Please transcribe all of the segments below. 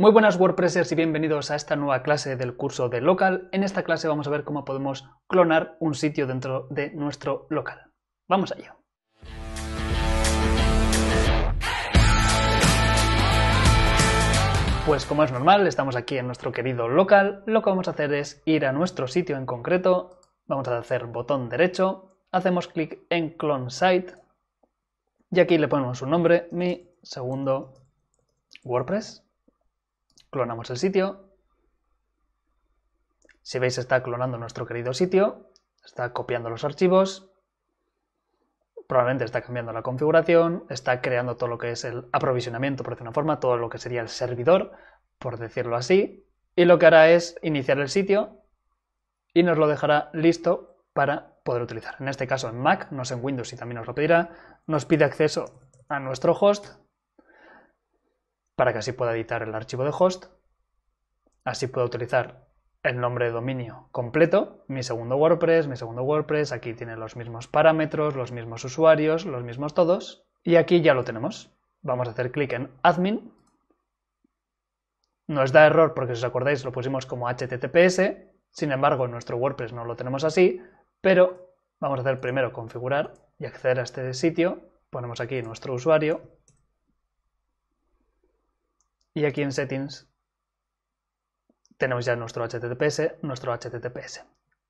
Muy buenas WordPressers y bienvenidos a esta nueva clase del curso de local. En esta clase vamos a ver cómo podemos clonar un sitio dentro de nuestro local. Vamos allá. Pues como es normal, estamos aquí en nuestro querido local. Lo que vamos a hacer es ir a nuestro sitio en concreto. Vamos a hacer botón derecho, hacemos clic en clone site y aquí le ponemos un nombre, mi segundo WordPress. Clonamos el sitio. Si veis, está clonando nuestro querido sitio. Está copiando los archivos. Probablemente está cambiando la configuración. Está creando todo lo que es el aprovisionamiento, por decir una forma, todo lo que sería el servidor, por decirlo así. Y lo que hará es iniciar el sitio y nos lo dejará listo para poder utilizar. En este caso en Mac, no sé en Windows y también nos lo pedirá. Nos pide acceso a nuestro host para que así pueda editar el archivo de host. Así puedo utilizar el nombre de dominio completo, mi segundo WordPress, mi segundo WordPress, aquí tiene los mismos parámetros, los mismos usuarios, los mismos todos, y aquí ya lo tenemos. Vamos a hacer clic en admin. Nos da error porque si os acordáis lo pusimos como https, sin embargo en nuestro WordPress no lo tenemos así, pero vamos a hacer primero configurar y acceder a este sitio, ponemos aquí nuestro usuario, y aquí en Settings tenemos ya nuestro HTTPS, nuestro HTTPS.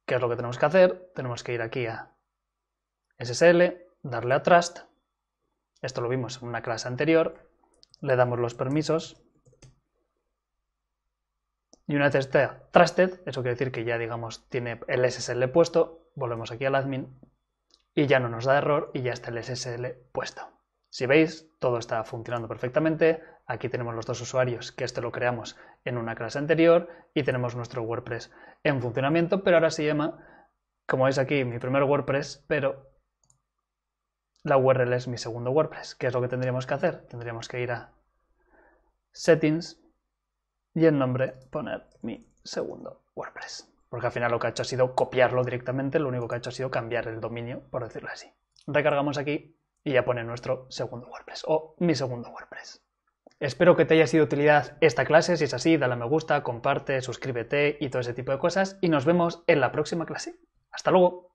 ¿Qué es lo que tenemos que hacer? Tenemos que ir aquí a SSL, darle a Trust. Esto lo vimos en una clase anterior. Le damos los permisos. Y una vez esté trusted, eso quiere decir que ya digamos tiene el SSL puesto, volvemos aquí al admin y ya no nos da error y ya está el SSL puesto. Si veis, todo está funcionando perfectamente, Aquí tenemos los dos usuarios, que este lo creamos en una clase anterior, y tenemos nuestro WordPress en funcionamiento, pero ahora se llama, como veis aquí, mi primer WordPress, pero la URL es mi segundo WordPress. ¿Qué es lo que tendríamos que hacer? Tendríamos que ir a Settings y el nombre poner mi segundo WordPress. Porque al final lo que ha hecho ha sido copiarlo directamente, lo único que ha hecho ha sido cambiar el dominio, por decirlo así. Recargamos aquí y ya pone nuestro segundo WordPress o mi segundo WordPress. Espero que te haya sido de utilidad esta clase. Si es así, dale a me gusta, comparte, suscríbete y todo ese tipo de cosas. Y nos vemos en la próxima clase. Hasta luego.